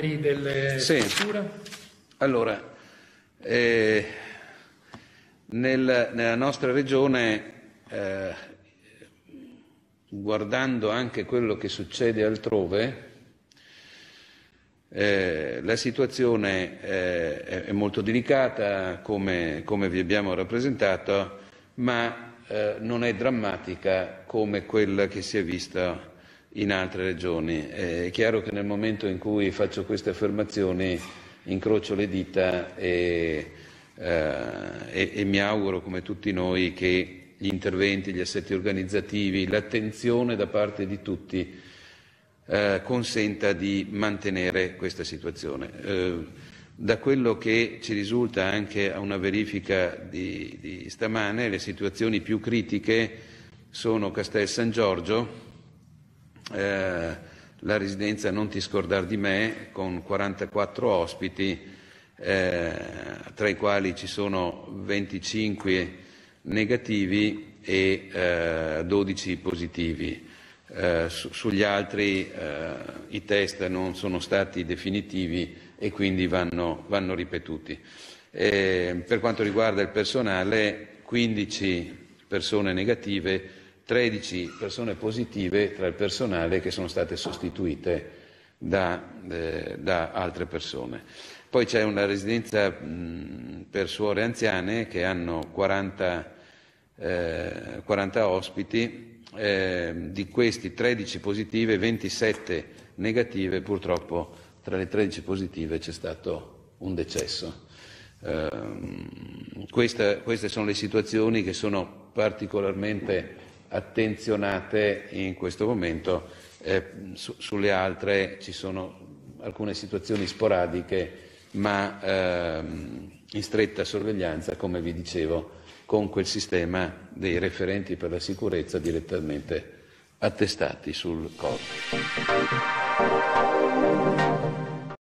numeri delle sì. strutture? Allora, eh, nel, nella nostra regione, eh, guardando anche quello che succede altrove, eh, la situazione eh, è molto delicata, come, come, vi abbiamo rappresentato, ma eh, non è drammatica come quella che si è vista in altre regioni. Eh, è chiaro che nel momento in cui faccio queste affermazioni incrocio le dita e, eh, e, e mi auguro, come tutti noi, che gli interventi, gli assetti organizzativi, l'attenzione da parte di tutti eh, consenta di mantenere questa situazione. Eh, da quello che ci risulta anche a una verifica di, di stamane, le situazioni più critiche sono Castel San Giorgio, eh, la residenza Non ti scordar di me con 44 ospiti, eh, tra i quali ci sono 25 negativi e eh, 12 positivi. Eh, su, sugli altri eh, i test non sono stati definitivi e quindi vanno, vanno ripetuti. per quanto riguarda il personale, 15 persone negative, 13 persone positive tra il personale che sono state sostituite da, eh, da altre persone. Poi c'è una residenza mh, per suore anziane che hanno 40, eh, 40 ospiti, eh, di questi 13 positive, 27 negative, purtroppo tra le 13 positive c'è stato un decesso. Ehm, questa, queste sono le situazioni che sono particolarmente attenzionate in questo momento, eh, su, sulle altre ci sono alcune situazioni sporadiche ma ehm, in stretta sorveglianza, come vi dicevo, con quel sistema dei referenti per la sicurezza direttamente attestati sul corpo.